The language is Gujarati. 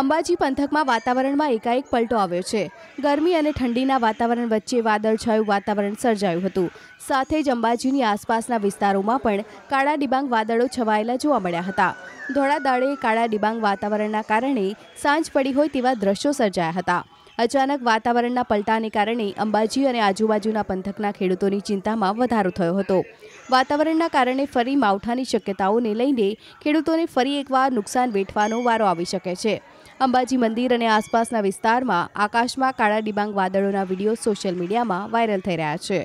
અંબાજી પંથકમાં વાતાવરણમાં એકાએક પલટો આવ્યો છે ગરમી અને ઠંડીના વાતાવરણ વચ્ચે વાદળછાયું વાતાવરણ સર્જાયું હતું સાથે જ અંબાજીની આસપાસના વિસ્તારોમાં પણ કાળા ડિબાંગ વાદળો છવાયેલા જોવા મળ્યા હતા ધોળાદાળે કાળા ડિબાંગ વાતાવરણના કારણે સાંજ પડી હોય તેવા દ્રશ્યો સર્જાયા હતા અચાનક વાતાવરણના પલટાને કારણે અંબાજી અને આજુબાજુના પંથકના ખેડૂતોની ચિંતામાં વધારો થયો હતો વાતાવરણના કારણે ફરી માવઠાની શક્યતાઓને લઈને ખેડૂતોને ફરી એકવાર નુકસાન વેઠવાનો વારો આવી શકે છે અંબાજી મંદિર અને આસપાસના વિસ્તારમાં આકાશમાં કાળા ડિબાંગ વાદળોના વિડીયો સોશિયલ મીડિયામાં વાયરલ થઈ રહ્યા છે